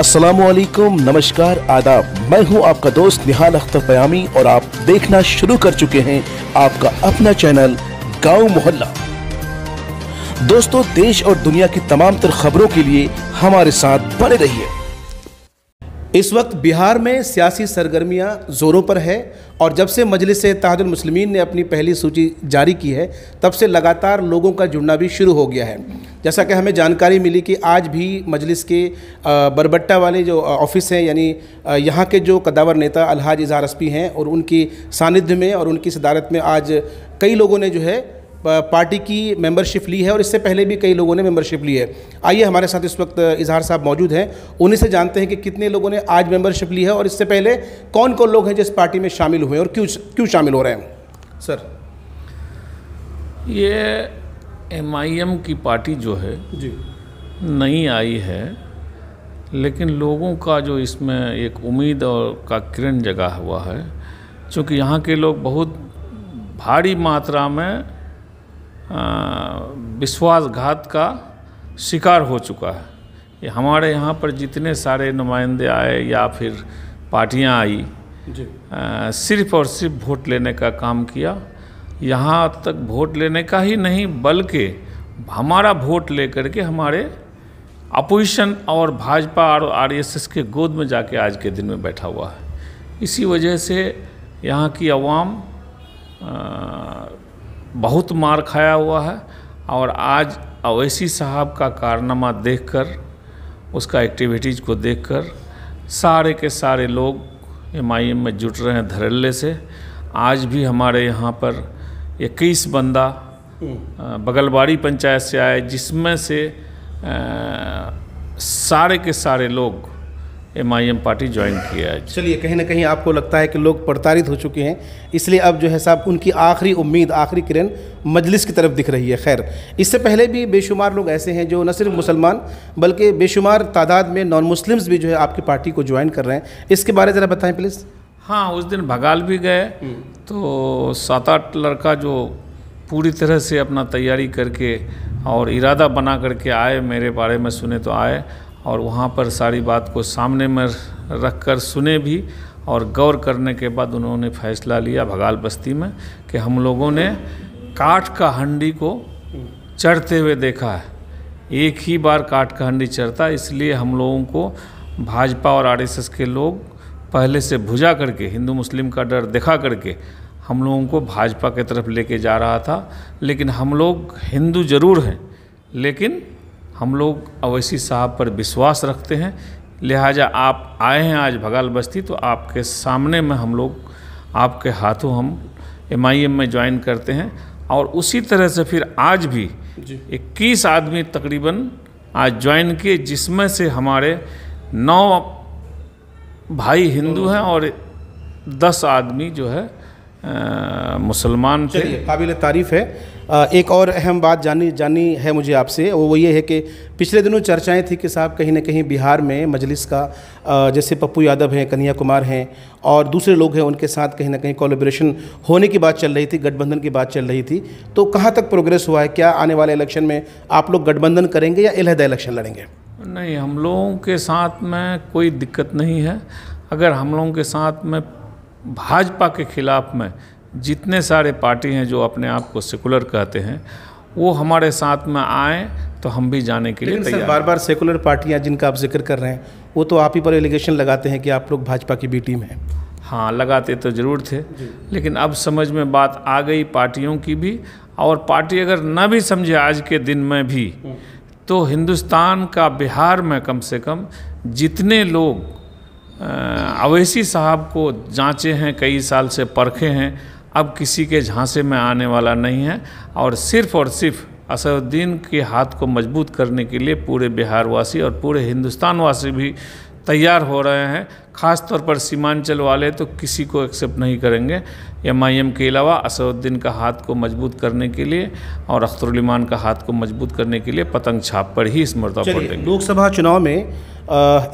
अस्सलाम वालेकुम नमस्कार आदाब मैं हूं आपका दोस्त निहाल अख्तर पयामी और आप देखना शुरू कर चुके हैं आपका अपना चैनल गांव मोहल्ला दोस्तों देश और दुनिया की तमाम तर खबरों के लिए हमारे साथ बने रहिए इस वक्त बिहार में सियासी सरगर्मियां ज़ोरों पर है और जब से मजलिस मुस्लिमीन ने अपनी पहली सूची जारी की है तब से लगातार लोगों का जुड़ना भी शुरू हो गया है जैसा कि हमें जानकारी मिली कि आज भी मजलिस के बरबट्टा वाले जो ऑफिस हैं यानी यहाँ के जो कदावर नेता अलहाज इजहार हैं और उनकी सानिध्य में और उनकी सदारत में आज कई लोगों ने जो है पार्टी की मेंबरशिप ली है और इससे पहले भी कई लोगों ने मेंबरशिप ली है आइए हमारे साथ इस वक्त इजहार साहब मौजूद हैं उन्हीं से जानते हैं कि कितने लोगों ने आज मेंबरशिप ली है और इससे पहले कौन कौन लोग हैं जिस पार्टी में शामिल हुए और क्यों क्यों शामिल हो रहे हैं सर ये एम की पार्टी जो है जी नहीं आई है लेकिन लोगों का जो इसमें एक उम्मीद और का किरण जगा हुआ है चूँकि यहाँ के लोग बहुत भारी मात्रा में विश्वासघात का शिकार हो चुका है ये हमारे यहाँ पर जितने सारे नुमाइंदे आए या फिर पार्टियाँ आई जी। आ, सिर्फ और सिर्फ वोट लेने का काम किया यहाँ तक वोट लेने का ही नहीं बल्कि हमारा वोट लेकर के हमारे अपोजिशन और भाजपा और आरएसएस के गोद में जाके आज के दिन में बैठा हुआ है इसी वजह से यहाँ की आवाम बहुत मार खाया हुआ है और आज अवैसी साहब का कारनामा देखकर उसका एक्टिविटीज़ को देखकर सारे के सारे लोग एम में जुट रहे हैं धरल्ले से आज भी हमारे यहाँ पर इक्कीस बंदा हम्म। बगलबाड़ी पंचायत से आए जिसमें से आ, सारे के सारे लोग M I M party join किया है चलिए कहीं ना कहीं आपको लगता है कि लोग प्रताड़ित हो चुके हैं इसलिए अब जो है साहब उनकी आखिरी उम्मीद आखिरी किरण मजलिस की तरफ दिख रही है खैर इससे पहले भी बेशुमार लोग ऐसे हैं जो न सिर्फ मुसलमान बल्कि बेशुमार तादाद में नॉन मुस्लिम्स भी जो है आपकी पार्टी को ज्वाइन कर रहे हैं इसके बारे में ज़रा बताएँ प्लीज़ हाँ उस दिन भगाल भी गए हम्म। तो सात आठ लड़का जो पूरी तरह से अपना तैयारी करके और इरादा बना करके आए मेरे बारे में सुने तो आए और वहाँ पर सारी बात को सामने में रख कर सुने भी और गौर करने के बाद उन्होंने फैसला लिया भगाल बस्ती में कि हम लोगों ने काठ का हंडी को चढ़ते हुए देखा है एक ही बार काट का हंडी चढ़ता इसलिए हम लोगों को भाजपा और आर के लोग पहले से भुजा करके हिंदू मुस्लिम का डर दिखा करके हम लोगों को भाजपा की तरफ लेके जा रहा था लेकिन हम लोग हिंदू जरूर हैं लेकिन हम लोग अवैसी साहब पर विश्वास रखते हैं लिहाजा आप आए हैं आज भगाल बस्ती तो आपके सामने में हम लोग आपके हाथों हम एम में ज्वाइन करते हैं और उसी तरह से फिर आज भी इक्कीस आदमी तकरीबन आज ज्वाइन किए जिसमें से हमारे नौ भाई हिंदू हैं और दस आदमी जो है मुसलमान थे काबिल तारीफ़ है एक और अहम बात जानी जानी है मुझे आपसे वो ये है कि पिछले दिनों चर्चाएं थी कि साहब कहीं ना कहीं बिहार में मजलिस का जैसे पप्पू यादव हैं कन्हैया कुमार हैं और दूसरे लोग हैं उनके साथ कहीं ना कहीं कोलेब्रेशन होने की बात चल रही थी गठबंधन की बात चल रही थी तो कहाँ तक प्रोग्रेस हुआ है क्या आने वाले इलेक्शन में आप लोग गठबंधन करेंगे या अलहदा इलेक्शन लड़ेंगे नहीं हम लोगों के साथ में कोई दिक्कत नहीं है अगर हम लोगों के साथ में भाजपा के खिलाफ में जितने सारे पार्टी हैं जो अपने आप को सेकुलर कहते हैं वो हमारे साथ में आए तो हम भी जाने के लिए तैयार बार बार सेकुलर पार्टियां जिनका आप जिक्र कर रहे हैं वो तो आप ही पर एलिगेशन लगाते हैं कि आप लोग भाजपा की बी टीम हैं हाँ लगाते तो ज़रूर थे लेकिन अब समझ में बात आ गई पार्टियों की भी और पार्टी अगर ना भी समझे आज के दिन में भी हम्म। तो हिंदुस्तान का बिहार में कम से कम जितने लोग अवैसी साहब को जांचे हैं कई साल से परखे हैं अब किसी के झांसे में आने वाला नहीं है और सिर्फ़ और सिर्फ असदुद्दीन के हाथ को मजबूत करने के लिए पूरे बिहारवासी और पूरे हिंदुस्तानवासी भी तैयार हो रहे हैं ख़ास तौर पर सीमांचल वाले तो किसी को एक्सेप्ट नहीं करेंगे एम आई एम के अलावा असदुद्दीन का हाथ को मजबूत करने के लिए और अख्तरलीमान का हाथ को मजबूत करने के लिए पतंग छाप पर ही इस मरतब पड़ेंगे लोकसभा चुनाव में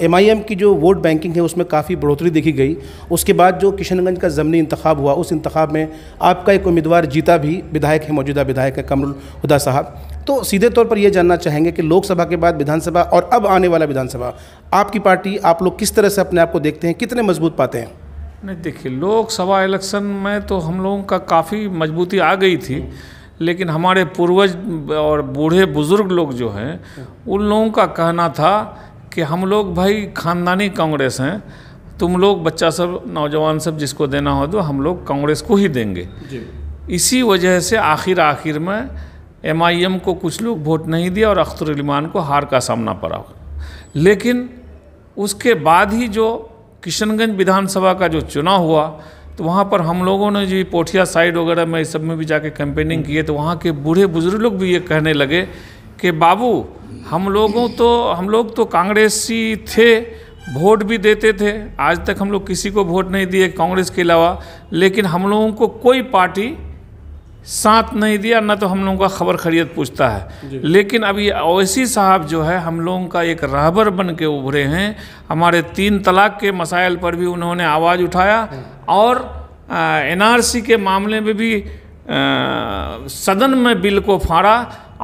एम आई एम की जो वोट बैंकिंग है उसमें काफ़ी बढ़ोतरी देखी गई उसके बाद जो किशनगंज का ज़मनी इंतखा हुआ उस इंतबाब में आपका एक उम्मीदवार जीता भी विधायक है मौजूदा विधायक है कमरुल हुदा साहब तो सीधे तौर पर यह जानना चाहेंगे कि लोकसभा के बाद विधानसभा और अब आने वाला विधानसभा आपकी पार्टी आप लोग किस तरह से अपने आप को देखते हैं कितने मजबूत पाते हैं नहीं देखिए लोकसभा इलेक्शन में तो हम लोगों का काफ़ी मजबूती आ गई थी लेकिन हमारे पूर्वज और बूढ़े बुज़ुर्ग लोग जो हैं उन लोगों का कहना था कि हम लोग भाई खानदानी कांग्रेस हैं तुम लोग बच्चा सब नौजवान सब जिसको देना हो तो हम लोग कांग्रेस को ही देंगे इसी वजह से आखिर आखिर में एमआईएम को कुछ लोग वोट नहीं दिया और अलीमान को हार का सामना पड़ा लेकिन उसके बाद ही जो किशनगंज विधानसभा का जो चुनाव हुआ तो वहाँ पर हम लोगों ने जो पोठिया साइड वगैरह में सब में भी जाके कैंपेनिंग किए तो वहाँ के बूढ़े बुजुर्ग लोग भी ये कहने लगे कि बाबू हम लोगों तो हम लोग तो कांग्रेसी थे वोट भी देते थे आज तक हम लोग किसी को वोट नहीं दिए कांग्रेस के अलावा लेकिन हम लोगों को कोई पार्टी साथ नहीं दिया ना तो हम लोगों का खबर खरीद पूछता है लेकिन अभी अवैसी साहब जो है हम लोगों का एक राहबर बन के उभरे हैं हमारे तीन तलाक के मसाइल पर भी उन्होंने आवाज़ उठाया और एनआरसी के मामले में भी आ, सदन में बिल को फाड़ा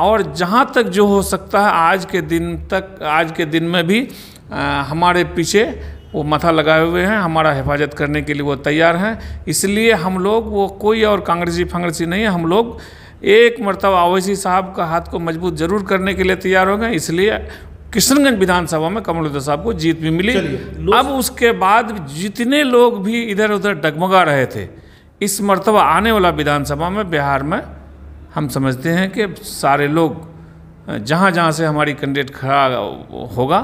और जहाँ तक जो हो सकता है आज के दिन तक आज के दिन में भी आ, हमारे पीछे वो माथा लगाए हुए हैं हमारा हिफाजत करने के लिए वो तैयार हैं इसलिए हम लोग वो कोई और कांग्रेसी फांग्रेसी नहीं है हम लोग एक मरतबा अवैसी साहब का हाथ को मजबूत जरूर करने के लिए तैयार हो गए इसलिए किशनगंज विधानसभा में कमलोदय साहब को जीत भी मिली अब उसके बाद जितने लोग भी इधर उधर डगमगा रहे थे इस मरतबा आने वाला विधानसभा में बिहार में हम समझते हैं कि सारे लोग जहाँ जहाँ से हमारी कैंडिडेट खड़ा होगा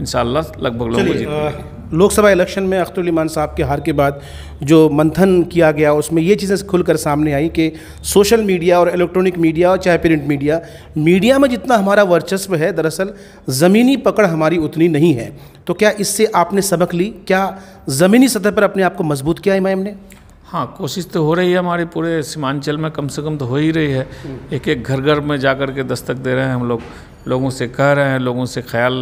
इन लगभग लोगों को जीत लोकसभा इलेक्शन में ईमान साहब के हार के बाद जो मंथन किया गया उसमें ये चीज़ें खुलकर सामने आई कि सोशल मीडिया और इलेक्ट्रॉनिक मीडिया और चाहे प्रिंट मीडिया मीडिया में जितना हमारा वर्चस्व है दरअसल ज़मीनी पकड़ हमारी उतनी नहीं है तो क्या इससे आपने सबक ली क्या ज़मीनी सतह पर अपने आप को मजबूत किया मैम ने हाँ कोशिश तो हो रही है हमारे पूरे सीमांचल में कम से कम तो हो ही रही है हम्म। एक एक घर घर में जा कर के दस्तक दे रहे हैं हम लोग लोगों से कह रहे हैं लोगों से ख्याल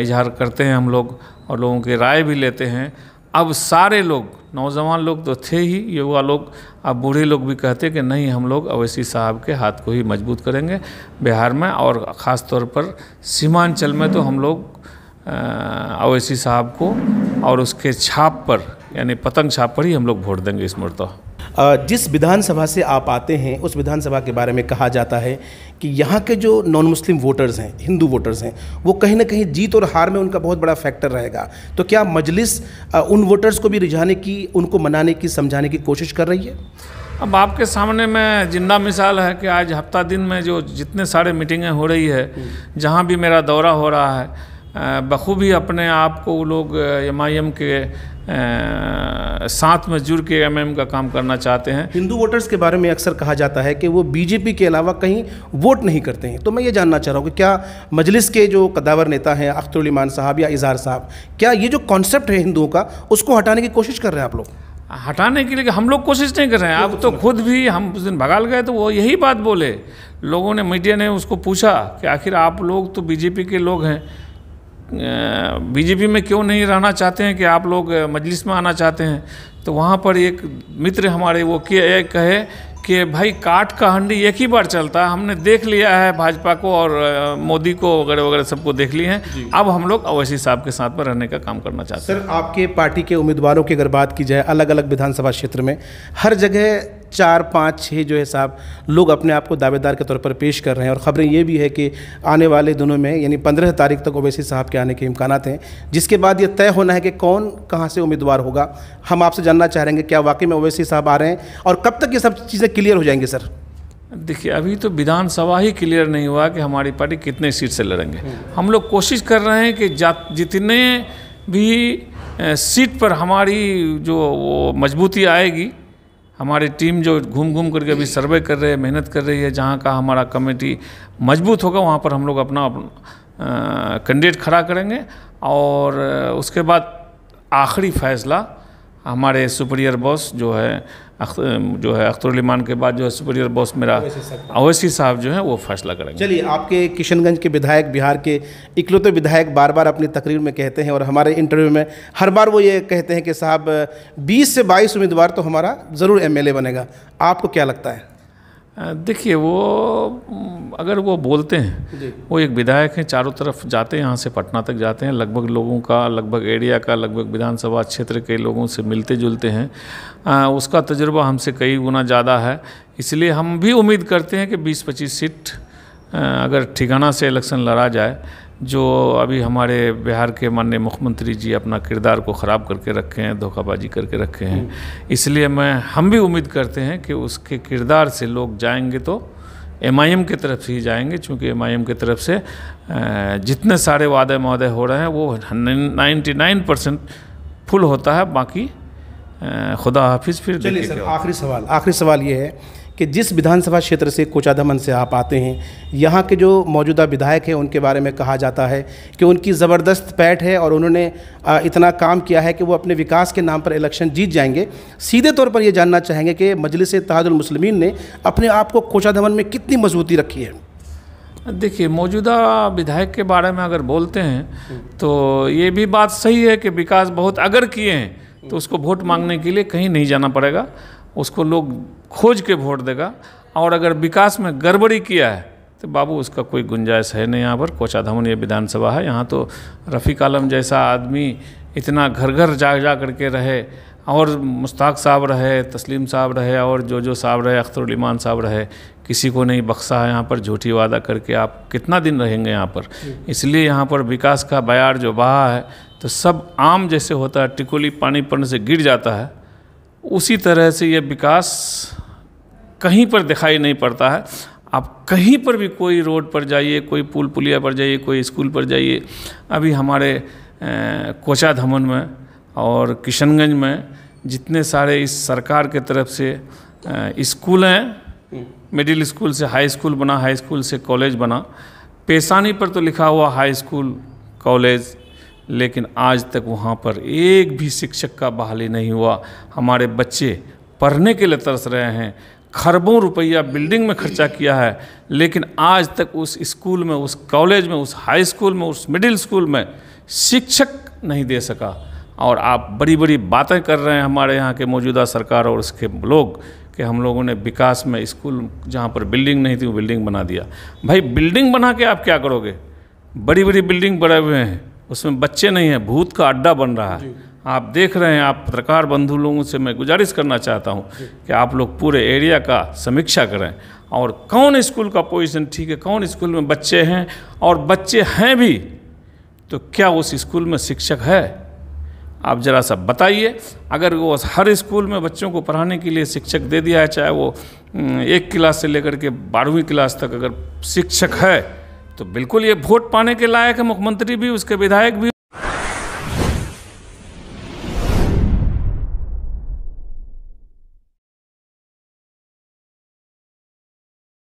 इजहार करते हैं हम लोग और लोगों की राय भी लेते हैं अब सारे लोग नौजवान लोग तो थे ही युवा लोग अब बूढ़े लोग भी कहते कि नहीं हम लोग अवैसी साहब के हाथ को ही मजबूत करेंगे बिहार में और ख़ास तौर पर सीमांचल में तो हम लोग अवैसी साहब को और उसके छाप पर यानी पतंग छाप पर ही हम लोग वोट देंगे इस मुर्तः जिस विधानसभा से आप आते हैं उस विधानसभा के बारे में कहा जाता है कि यहाँ के जो नॉन मुस्लिम वोटर्स हैं हिंदू वोटर्स हैं वो कहीं ना कहीं जीत और हार में उनका बहुत बड़ा फैक्टर रहेगा तो क्या मजलिस उन वोटर्स को भी रिझाने की उनको मनाने की समझाने की कोशिश कर रही है अब आपके सामने में जिंदा मिसाल है कि आज हफ्ता दिन में जो जितने सारे मीटिंगें हो रही है हम्म। जहाँ भी मेरा दौरा हो रहा है बखूबी अपने आप को वो लोग एम के साथ में जुड़ के एमएम का काम करना चाहते हैं हिंदू वोटर्स के बारे में अक्सर कहा जाता है कि वो बीजेपी के अलावा कहीं वोट नहीं करते हैं तो मैं ये जानना चाह रहा हूँ कि क्या मजलिस के जो कदावर नेता हैं अख्तरलीमान साहब या इजहार साहब क्या ये जो कॉन्सेप्ट है हिंदुओं का उसको हटाने की कोशिश कर रहे हैं आप लोग हटाने के लिए हम लोग कोशिश नहीं कर रहे हैं आप तो खुद भी हम उस दिन भगाल गए तो वो यही बात बोले लोगों ने मीडिया ने उसको पूछा कि आखिर आप लोग तो बीजेपी के लोग हैं बीजेपी में क्यों नहीं रहना चाहते हैं कि आप लोग मजलिस में आना चाहते हैं तो वहाँ पर एक मित्र हमारे वो के कहे कि भाई काट का हंडी एक ही बार चलता है हमने देख लिया है भाजपा को और मोदी को वगैरह वगैरह सबको देख लिए हैं अब हम लोग अवैसी साहब के साथ में रहने का काम करना चाहते हैं सर आपके पार्टी के उम्मीदवारों की अगर बात की जाए अलग अलग विधानसभा क्षेत्र में हर जगह चार पाँच छः जो है साहब लोग अपने आप को दावेदार के तौर पर पेश कर रहे हैं और ख़बरें ये भी है कि आने वाले दिनों में यानी पंद्रह तारीख तक ओवैसी साहब के आने के इम्कान हैं जिसके बाद ये तय होना है कि कौन कहाँ से उम्मीदवार होगा हम आपसे जानना चाह रहे हैं क्या वाकई में ओवैसी साहब आ रहे हैं और कब तक ये सब चीज़ें क्लियर हो जाएंगी सर देखिए अभी तो विधानसभा ही क्लियर नहीं हुआ कि हमारी पार्टी कितने सीट से लड़ेंगे हम लोग कोशिश कर रहे हैं कि जितने भी सीट पर हमारी जो वो मजबूती आएगी हमारी टीम जो घूम घूम करके अभी सर्वे कर रहे हैं मेहनत कर रही है जहाँ का हमारा कमेटी मजबूत होगा वहाँ पर हम लोग अपना कैंडिडेट खड़ा करेंगे और उसके बाद आखिरी फैसला हमारे सुपरियर बॉस जो है जो है अख्तरलीमान के बाद जो है सुपरियर बॉस मेरा अवैसी साहब जो है वो फैसला करेंगे चलिए आपके किशनगंज के विधायक बिहार के इकलौते विधायक बार बार अपनी तकरीर में कहते हैं और हमारे इंटरव्यू में हर बार वो ये कहते हैं कि साहब बीस से बाईस उम्मीदवार तो हमारा ज़रूर एम बनेगा आपको क्या लगता है देखिए वो अगर वो बोलते हैं वो एक विधायक हैं चारों तरफ जाते हैं यहाँ से पटना तक जाते हैं लगभग लोगों का लगभग एरिया का लगभग विधानसभा क्षेत्र के लोगों से मिलते जुलते हैं आ, उसका तजुर्बा हमसे कई गुना ज़्यादा है इसलिए हम भी उम्मीद करते हैं कि 20-25 सीट अगर ठिकाना से इलेक्शन लड़ा जाए जो अभी हमारे बिहार के माननीय मुख्यमंत्री जी अपना किरदार को ख़राब करके रखे हैं धोखाबाजी करके रखे हैं हम्म। इसलिए मैं हम भी उम्मीद करते हैं कि उसके किरदार से लोग जाएंगे तो एम आई एम की तरफ से ही जाएंगे क्योंकि एम आई एम की तरफ से जितने सारे वादे मौदे हो रहे हैं वो नाइन्टी नाइन परसेंट फुल होता है बाकी खुदा हाफिज़ फिर चलिए सर आखिरी सवाल आखिरी सवाल ये है कि जिस विधानसभा क्षेत्र से कोचाधमन से आप आते हैं यहाँ के जो मौजूदा विधायक हैं उनके बारे में कहा जाता है कि उनकी ज़बरदस्त पैठ है और उन्होंने इतना काम किया है कि वो अपने विकास के नाम पर इलेक्शन जीत जाएंगे सीधे तौर पर ये जानना चाहेंगे कि मजलिस तहादुलमसलमिन ने अपने आप को कोचाधमन में कितनी मजबूती रखी है देखिए मौजूदा विधायक के बारे में अगर बोलते हैं तो ये भी बात सही है कि विकास बहुत अगर किए हैं तो उसको वोट मांगने के लिए कहीं नहीं जाना पड़ेगा उसको लोग खोज के वोट देगा और अगर विकास में गड़बड़ी किया है तो बाबू उसका कोई गुंजाइश है नहीं यहाँ पर कोचाधमन ये विधानसभा है यहाँ तो रफ़ीक आलम जैसा आदमी इतना घर घर जा जा करके रहे और मुश्ताक साहब रहे तस्लीम साहब रहे और जो जो साहब रहे अख्तरमान साहब रहे किसी को नहीं बख्शा है यहाँ पर झूठी वादा करके आप कितना दिन रहेंगे यहाँ पर इसलिए यहाँ पर विकास का बयार जो बहा है तो सब आम जैसे होता है टिकोली पानी पड़ने से गिर जाता है उसी तरह से यह विकास कहीं पर दिखाई नहीं पड़ता है आप कहीं पर भी कोई रोड पर जाइए कोई पुल पुलिया पर जाइए कोई स्कूल पर जाइए अभी हमारे कोचा धमन में और किशनगंज में जितने सारे इस सरकार के तरफ से स्कूल हैं हम्म। मिडिल स्कूल से हाई स्कूल बना हाई स्कूल से कॉलेज बना पेशानी पर तो लिखा हुआ हाई स्कूल कॉलेज लेकिन आज तक वहाँ पर एक भी शिक्षक का बहाली नहीं हुआ हमारे बच्चे पढ़ने के लिए तरस रहे हैं खरबों रुपया बिल्डिंग में खर्चा किया है लेकिन आज तक उस स्कूल में उस कॉलेज में उस हाई स्कूल में उस मिडिल स्कूल में शिक्षक नहीं दे सका और आप बड़ी बड़ी बातें कर रहे हैं हमारे यहाँ के मौजूदा सरकार और उसके लोग कि हम लोगों ने विकास में स्कूल जहाँ पर बिल्डिंग नहीं थी वो बिल्डिंग बना दिया भाई बिल्डिंग बना के आप क्या करोगे बड़ी बड़ी बिल्डिंग बड़े हुए हैं उसमें बच्चे नहीं हैं भूत का अड्डा बन रहा है आप देख रहे हैं आप पत्रकार बंधु लोगों से मैं गुजारिश करना चाहता हूं कि आप लोग पूरे एरिया का समीक्षा करें और कौन स्कूल का पोजीशन ठीक है कौन स्कूल में बच्चे हैं और बच्चे हैं भी तो क्या उस स्कूल में शिक्षक है आप ज़रा सा बताइए अगर वो हर स्कूल में बच्चों को पढ़ाने के लिए शिक्षक दे दिया है चाहे वो एक क्लास से लेकर के बारहवीं क्लास तक अगर शिक्षक है तो बिल्कुल ये वोट पाने के लायक है मुख्यमंत्री भी उसके विधायक भी